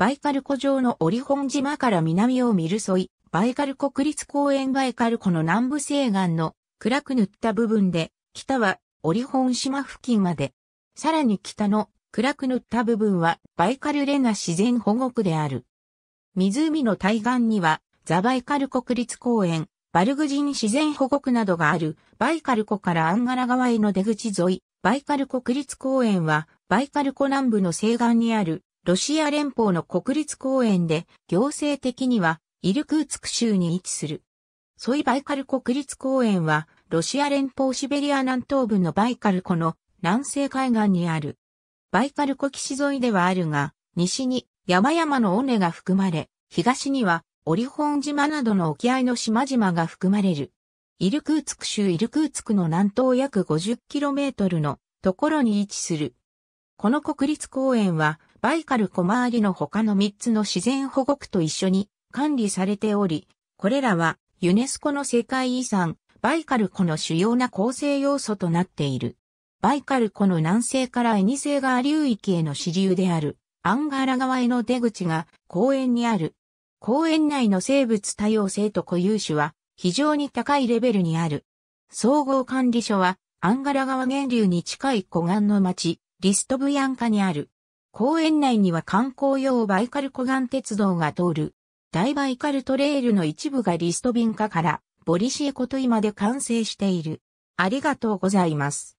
バイカル湖上のオリホン島から南を見る沿い、バイカル湖国立公園バイカル湖の南部西岸の暗く塗った部分で、北はオリホン島付近まで、さらに北の暗く塗った部分はバイカルレナ自然保護区である。湖の対岸にはザバイカル国立公園、バルグジン自然保護区などがあるバイカル湖からアンガラ川への出口沿い、バイカル国立公園はバイカル湖南部の西岸にあるロシア連邦の国立公園で、行政的には、イルクーツク州に位置する。ソイバイカル国立公園は、ロシア連邦シベリア南東部のバイカル湖の南西海岸にある。バイカル湖岸沿いではあるが、西に山々の尾根が含まれ、東にはオリホン島などの沖合の島々が含まれる。イルクーツク州イルクーツクの南東約 50km のところに位置する。この国立公園はバイカル小回りの他の3つの自然保護区と一緒に管理されており、これらはユネスコの世界遺産、バイカル湖の主要な構成要素となっている。バイカル湖の南西からエニセガー流域への支流であるアンガーラ川への出口が公園にある。公園内の生物多様性と固有種は非常に高いレベルにある。総合管理所はアンガラ川源流に近い湖岸の町、リストブヤンカにある。公園内には観光用バイカル湖岸鉄道が通る、大バイカルトレイルの一部がリストビンカから、ボリシエコトイまで完成している。ありがとうございます。